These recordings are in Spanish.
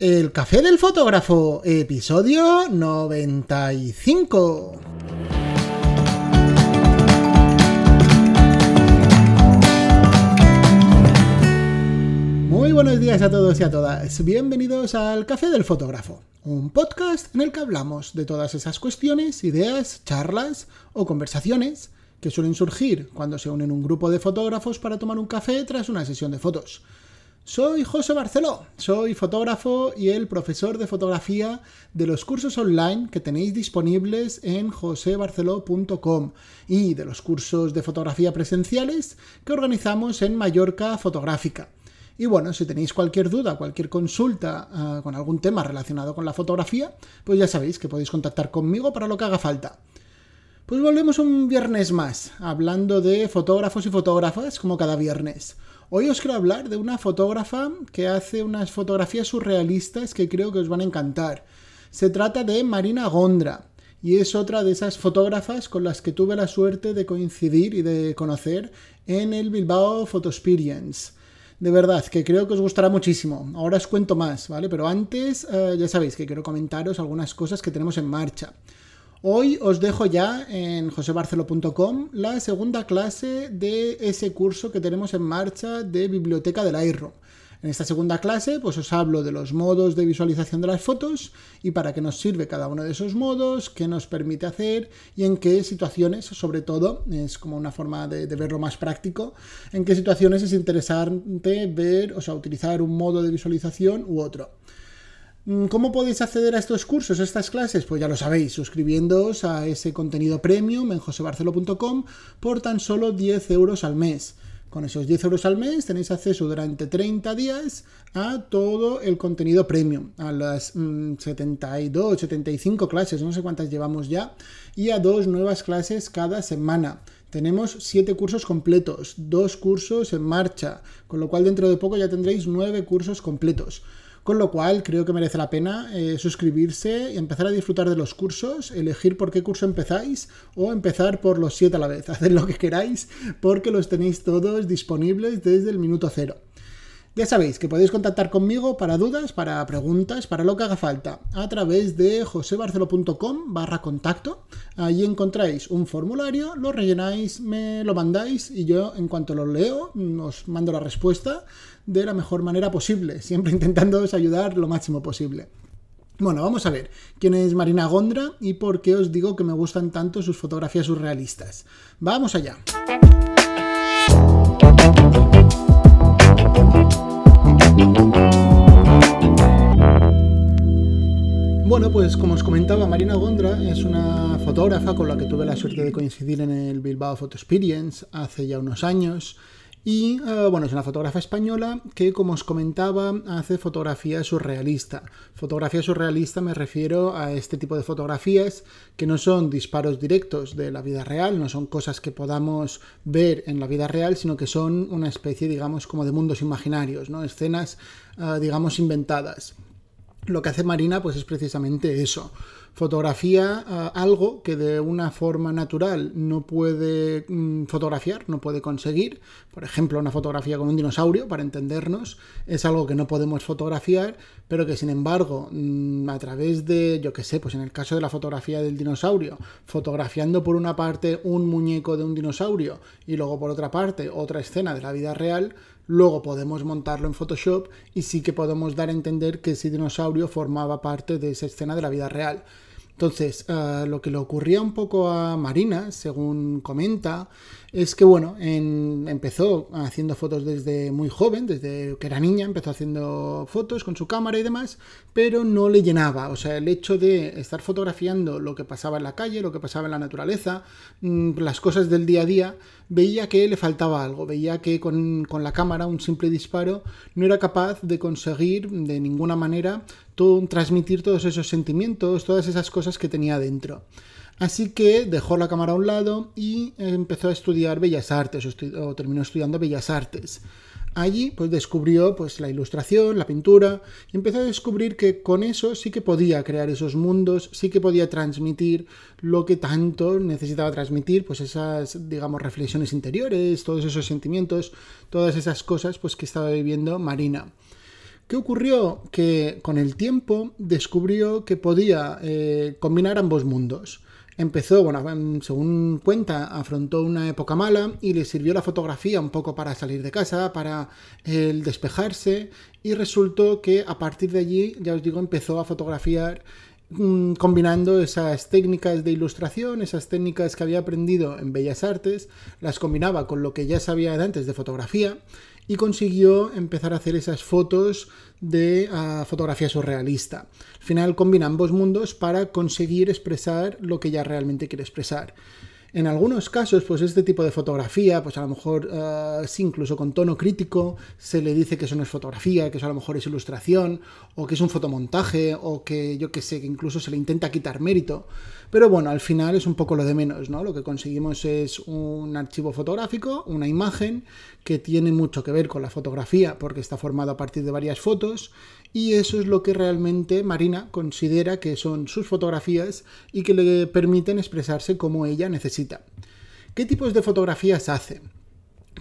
El Café del Fotógrafo, episodio 95. Muy buenos días a todos y a todas. Bienvenidos al Café del Fotógrafo, un podcast en el que hablamos de todas esas cuestiones, ideas, charlas o conversaciones que suelen surgir cuando se unen un grupo de fotógrafos para tomar un café tras una sesión de fotos. Soy José Barceló, soy fotógrafo y el profesor de fotografía de los cursos online que tenéis disponibles en josebarceló.com y de los cursos de fotografía presenciales que organizamos en Mallorca Fotográfica. Y bueno, si tenéis cualquier duda, cualquier consulta ah, con algún tema relacionado con la fotografía, pues ya sabéis que podéis contactar conmigo para lo que haga falta. Pues volvemos un viernes más, hablando de fotógrafos y fotógrafas como cada viernes. Hoy os quiero hablar de una fotógrafa que hace unas fotografías surrealistas que creo que os van a encantar. Se trata de Marina Gondra y es otra de esas fotógrafas con las que tuve la suerte de coincidir y de conocer en el Bilbao Photo Experience. De verdad, que creo que os gustará muchísimo. Ahora os cuento más, ¿vale? Pero antes, eh, ya sabéis que quiero comentaros algunas cosas que tenemos en marcha. Hoy os dejo ya en josebarcelo.com la segunda clase de ese curso que tenemos en marcha de biblioteca del Lightroom. En esta segunda clase pues os hablo de los modos de visualización de las fotos y para qué nos sirve cada uno de esos modos, qué nos permite hacer y en qué situaciones, sobre todo, es como una forma de, de verlo más práctico, en qué situaciones es interesante ver, o sea, utilizar un modo de visualización u otro. Mm, ¿Cómo podéis acceder a estos cursos, a estas clases? Pues ya lo sabéis, suscribiéndoos a ese contenido premium en josebarcelo.com por tan solo 10 euros al mes. Con esos 10 euros al mes tenéis acceso durante 30 días a todo el contenido premium, a las 72, mm, 75 clases, no sé cuántas llevamos ya, y a dos nuevas clases cada semana. Tenemos 7 cursos completos, 2 cursos en marcha, con lo cual dentro de poco ya tendréis 9 cursos completos. Con lo cual creo que merece la pena eh, suscribirse suscribirse, empezar a disfrutar de los cursos, elegir por qué curso empezáis o empezar por los siete a la vez. hacer lo que queráis porque los tenéis todos disponibles desde el minuto cero. Ya sabéis que podéis contactar conmigo para dudas, para preguntas, para lo que haga falta a través de josebarcelo.com barra contacto. Allí encontráis un formulario, lo rellenáis, me lo mandáis y yo en cuanto lo leo os mando la respuesta de la mejor manera posible, siempre intentándoos ayudar lo máximo posible. Bueno, vamos a ver quién es Marina Gondra y por qué os digo que me gustan tanto sus fotografías surrealistas. Vamos allá. Bueno, pues como os comentaba, Marina Gondra es una fotógrafa con la que tuve la suerte de coincidir en el Bilbao Photo Experience hace ya unos años. Y eh, bueno, es una fotógrafa española que, como os comentaba, hace fotografía surrealista. Fotografía surrealista me refiero a este tipo de fotografías que no son disparos directos de la vida real, no son cosas que podamos ver en la vida real, sino que son una especie, digamos, como de mundos imaginarios, ¿no? Escenas, eh, digamos, inventadas lo que hace Marina pues es precisamente eso. Fotografía ah, algo que de una forma natural no puede mm, fotografiar, no puede conseguir. Por ejemplo, una fotografía con un dinosaurio, para entendernos, es algo que no podemos fotografiar, pero que sin embargo, mm, a través de, yo qué sé, pues en el caso de la fotografía del dinosaurio, fotografiando por una parte un muñeco de un dinosaurio y luego por otra parte otra escena de la vida real, Luego podemos montarlo en Photoshop y sí que podemos dar a entender que ese dinosaurio formaba parte de esa escena de la vida real. Entonces, eh, lo que le ocurría un poco a Marina, según comenta, es que, bueno, empezó haciendo fotos desde muy joven, desde que era niña, empezó haciendo fotos con su cámara y demás, pero no le llenaba. O sea, el hecho de estar fotografiando lo que pasaba en la calle, lo que pasaba en la naturaleza, mm, las cosas del día a día, veía que le faltaba algo, veía que con, la cámara, un simple disparo, no era capaz de conseguir de ninguna manera transmitir todos esos sentimientos, todas esas cosas que tenía dentro. Así que dejó la cámara a un lado y empezó a estudiar Bellas Artes, o, terminó estudiando Bellas Artes. Allí pues descubrió pues la ilustración, la pintura y empezó a descubrir que con eso sí que podía crear esos mundos, sí que podía transmitir lo que tanto necesitaba transmitir, pues esas digamos reflexiones interiores, todos esos sentimientos, todas esas cosas pues que estaba viviendo Marina. ¿Qué ocurrió? Que con el tiempo descubrió que podía eh, combinar ambos mundos Empezó, bueno, según cuenta, afrontó una época mala y le sirvió la fotografía un poco para salir de casa, para eh, el despejarse y resultó que a partir de allí, ya os digo, empezó a fotografiar Mm, combinando esas técnicas de ilustración, esas técnicas que había aprendido en Bellas Artes, las combinaba con lo que ya sabía antes de fotografía y consiguió empezar a hacer esas fotos de ah, fotografía surrealista. Al final combina ambos mundos para conseguir expresar lo que ya realmente quiere expresar. En algunos casos, pues este tipo de fotografía, pues a lo mejor eh, sí, incluso con tono crítico, se le dice que eso no es fotografía, que eso a lo mejor es ilustración, o que es un fotomontaje, o que yo que sé, que incluso se le intenta quitar mérito. Pero bueno, al final es un poco lo de menos, ¿no? Lo que conseguimos es un archivo fotográfico, una imagen, que tiene mucho que ver con la fotografía, porque está formado a partir de varias fotos, y eso es lo que realmente Marina considera que son sus fotografías y que le permiten expresarse como ella necesita. ¿Qué tipos de fotografías hace?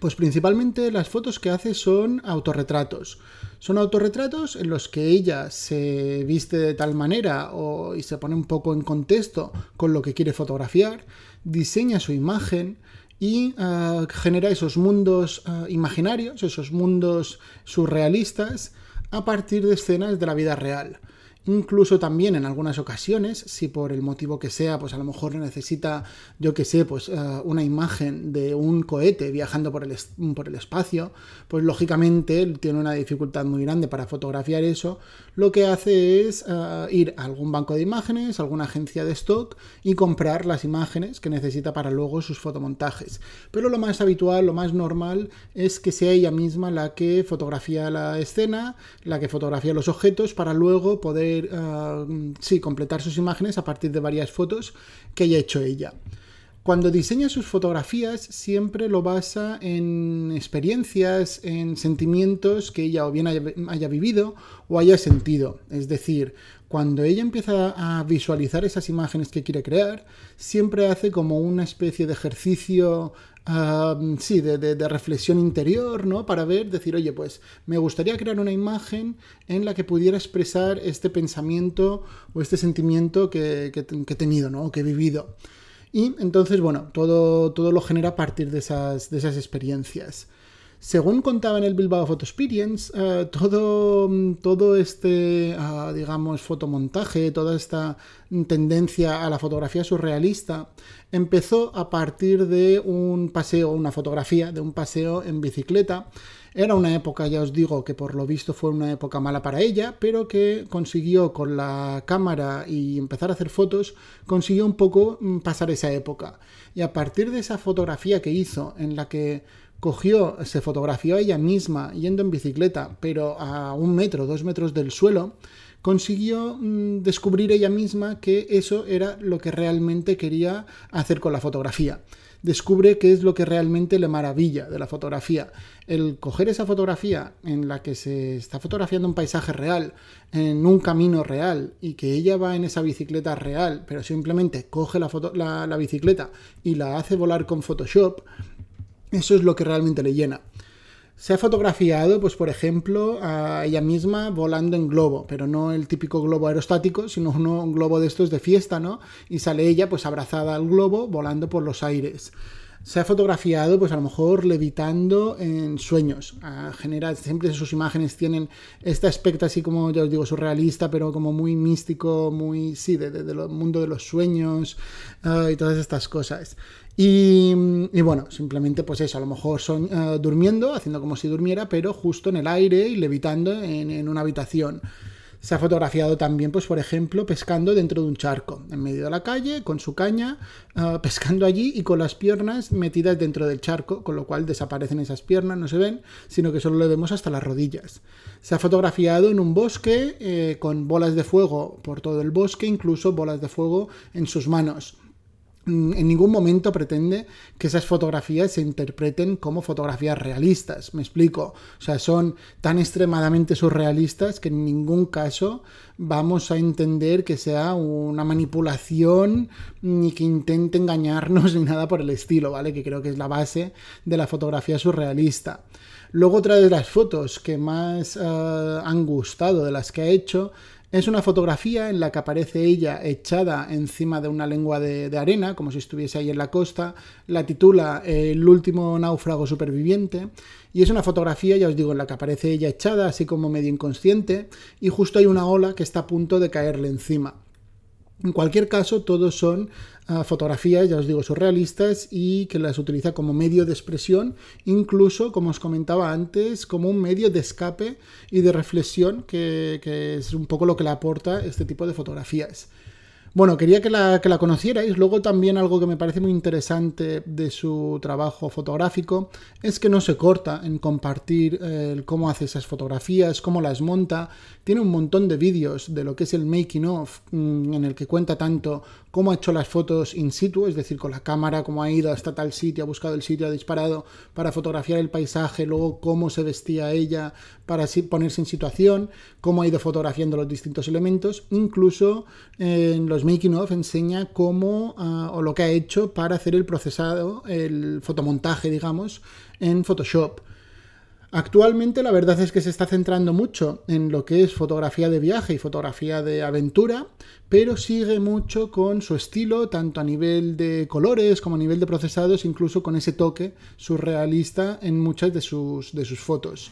Pues principalmente las fotos que hace son autorretratos. Son autorretratos en los que ella se viste de tal manera o, y se pone un poco en contexto con lo que quiere fotografiar, diseña su imagen y ah, genera esos mundos ah, imaginarios, esos mundos surrealistas a partir de escenas de la vida real. Incluso también en algunas ocasiones, si por el motivo que sea, pues a lo mejor necesita, yo que sé, pues eh, una imagen de un cohete viajando por el, por el espacio, pues lógicamente tiene una dificultad muy grande para fotografiar eso, lo que hace es ah, ir a algún banco de imágenes, alguna agencia de stock y comprar las imágenes que necesita para luego sus fotomontajes. Pero lo más habitual, lo más normal es que sea ella misma la que fotografía la escena, la que fotografía los objetos para luego poder, ah, sí, completar sus imágenes a partir de varias fotos que haya hecho ella cuando diseña sus fotografías siempre lo basa en experiencias, en sentimientos que ella o bien haya, vivido o haya sentido. Es decir, cuando ella empieza a visualizar esas imágenes que quiere crear, siempre hace como una especie de ejercicio, sí, de, reflexión interior, ¿no? Para ver, decir, oye, pues me gustaría crear una imagen en la que pudiera expresar este pensamiento o este sentimiento que, he tenido, ¿no? Que he vivido. Y entonces, bueno, todo, todo lo genera a partir de esas, de esas experiencias. Según contaba en el Bilbao Photo Experience, eh, todo, todo este, ah, digamos, fotomontaje, toda esta tendencia a la fotografía surrealista, empezó a partir de un paseo, una fotografía de un paseo en bicicleta era una época, ya os digo, que por lo visto fue una época mala para ella, pero que consiguió con la cámara y empezar a hacer fotos, consiguió un poco mm, pasar esa época. Y a partir de esa fotografía que hizo, en la que cogió, se fotografió ella misma yendo en bicicleta, pero a un metro, dos metros del suelo, consiguió mm, descubrir ella misma que eso era lo que realmente quería hacer con la fotografía descubre qué es lo que realmente le maravilla de la fotografía. El coger esa fotografía en la que se está fotografiando un paisaje real, en un camino real, y que ella va en esa bicicleta real, pero simplemente coge la, bicicleta y la hace volar con Photoshop, eso es lo que realmente le llena. Se ha fotografiado, pues por ejemplo, a ella misma volando en globo, pero no el típico globo aerostático, sino un globo de estos de fiesta, ¿no? Y sale ella pues abrazada al globo volando por los aires se ha fotografiado, pues a lo mejor levitando en sueños. A general siempre sus imágenes tienen este aspecto así como, ya os digo, surrealista, pero como muy místico, muy, sí, del mundo de los sueños eh, y todas estas cosas. Y, bueno, simplemente pues eso, a lo mejor son eh, durmiendo, haciendo como si durmiera, pero justo en el aire y levitando en, en una habitación. Se ha fotografiado también, pues por ejemplo, pescando dentro de un charco, en medio de la calle, con su caña, eh, pescando allí y con las piernas metidas dentro del charco, con lo cual desaparecen esas piernas, no se ven, sino que solo le vemos hasta las rodillas. Se ha fotografiado en un bosque eh, con bolas de fuego por todo el bosque, incluso bolas de fuego en sus manos. Mm, en ningún momento pretende que esas fotografías se interpreten como fotografías realistas, me explico. O sea, son tan extremadamente surrealistas que en ningún caso vamos a entender que sea una manipulación ni mm, que intente engañarnos ni nada por el estilo, ¿vale? Que creo que es la base de la fotografía surrealista. Luego otra de las fotos que más eh, han gustado de las que ha hecho es una fotografía en la que aparece ella echada encima de una lengua de, arena, como si estuviese ahí en la costa. La titula El último náufrago superviviente. Y es una fotografía, ya os digo, en la que aparece ella echada, así como medio inconsciente. Y justo hay una ola que está a punto de caerle encima. En cualquier caso, todos son ah, fotografías, ya os digo, surrealistas y que las utiliza como medio de expresión, incluso, como os comentaba antes, como un medio de escape y de reflexión, que es un poco lo que le aporta este tipo de fotografías. Bueno, quería que la, conocierais. Luego también algo que me parece muy interesante de su trabajo fotográfico es que no se corta en compartir eh, cómo hace esas fotografías, cómo las monta. Tiene un montón de vídeos de lo que es el making of, mm, en el que cuenta tanto cómo ha hecho las fotos in situ, es decir, con la cámara, cómo ha ido hasta tal sitio, ha buscado el sitio, ha disparado para fotografiar el paisaje, luego cómo se vestía ella para así ponerse en situación, cómo ha ido fotografiando los distintos elementos, incluso eh, en los making enseña cómo ah, o lo que ha hecho para hacer el procesado, el fotomontaje, digamos, en Photoshop. Actualmente la verdad es que se está centrando mucho en lo que es fotografía de viaje y fotografía de aventura, pero sigue mucho con su estilo, tanto a nivel de colores como a nivel de procesados, incluso con ese toque surrealista en muchas de de sus fotos.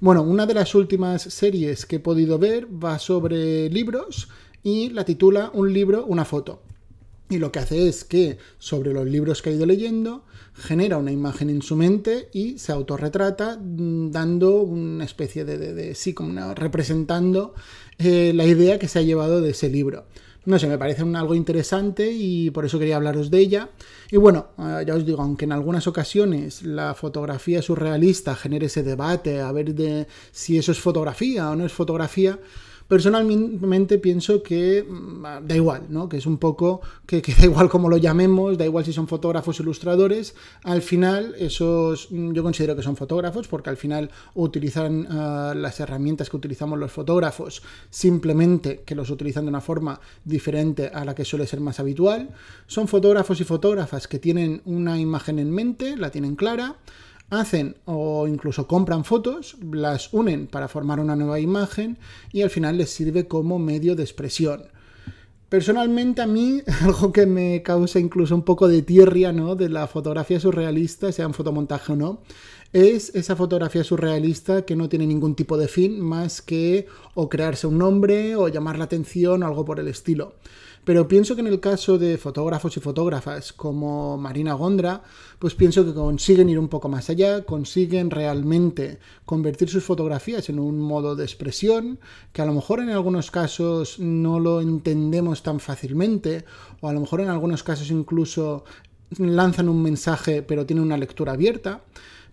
Bueno, una de las últimas series que he podido ver va sobre libros y la titula Un libro, una foto. Y lo que hace es que sobre los libros que ha ido leyendo genera una imagen en su mente y se autorretrata mm, dando una especie de, sí, como representando eh, la idea que se ha llevado de ese libro no sé, me parece algo interesante y por eso quería hablaros de ella. Y bueno, eh, ya os digo, aunque en algunas ocasiones la fotografía surrealista genere ese debate a ver de si eso es fotografía o no es fotografía, Personalmente pienso que mm, ah, da igual, ¿no? Que es un poco que, da igual como lo llamemos, da igual si son fotógrafos ilustradores. Al final, esos mm, yo considero que son fotógrafos porque al final utilizan ah, las herramientas que utilizamos los fotógrafos, simplemente que los utilizan de una forma diferente a la que suele ser más habitual. Son fotógrafos y fotógrafas que tienen una imagen en mente, la tienen clara hacen o incluso compran fotos, las unen para formar una nueva imagen y al final les sirve como medio de expresión. Personalmente a mí, algo que me causa incluso un poco de tierra, ¿no? De la fotografía surrealista, sea un fotomontaje o no, es esa fotografía surrealista que no tiene ningún tipo de fin más que o crearse un nombre o llamar la atención o algo por el estilo. Pero pienso que en el caso de fotógrafos y fotógrafas como Marina Gondra, pues pienso que consiguen ir un poco más allá, consiguen realmente convertir sus fotografías en un modo de expresión que a lo mejor en algunos casos no lo entendemos tan fácilmente o a lo mejor en algunos casos incluso lanzan un mensaje pero tienen una lectura abierta.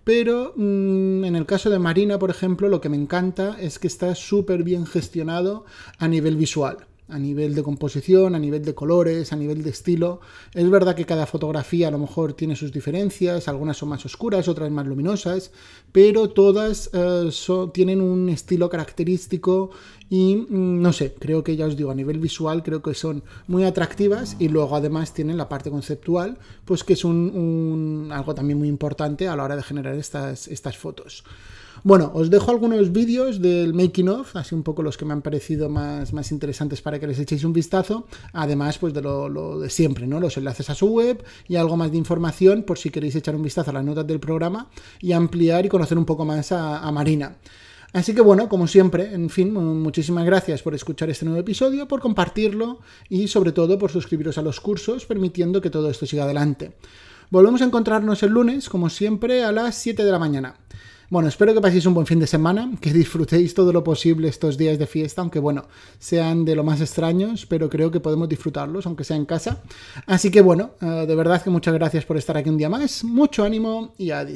Pero mm, en el caso de Marina, por ejemplo, lo que me encanta es que está súper bien gestionado a nivel visual a nivel de composición, a nivel de colores, a nivel de estilo. Es verdad que cada fotografía a lo mejor tiene sus diferencias, algunas son más oscuras, otras más luminosas, pero todas eh, tienen un estilo característico y mm, no sé, creo que ya os digo, a nivel visual creo que son muy atractivas y luego además tienen la parte conceptual, pues que es un, algo también muy importante a la hora de generar estas, estas fotos. Bueno, os dejo algunos vídeos del making of, así un poco los que me han parecido más, interesantes para que les echéis un vistazo. Además, pues de lo, de siempre, ¿no? Los enlaces a su web y algo más de información por si queréis echar un vistazo a las notas del programa y ampliar y conocer un poco más a, a Marina. Así que bueno, como siempre, en fin, muchísimas gracias por escuchar este nuevo episodio, por compartirlo y sobre todo por suscribiros a los cursos, permitiendo que todo esto siga adelante. Volvemos a encontrarnos el lunes, como siempre, a las 7 de la mañana. Bueno, espero que paséis un buen fin de semana, que disfrutéis todo lo posible estos días de fiesta, aunque bueno, sean de lo más extraños, pero creo que podemos disfrutarlos, aunque sea en casa. Así que bueno, eh, de verdad que muchas gracias por estar aquí un día más, mucho ánimo y adiós.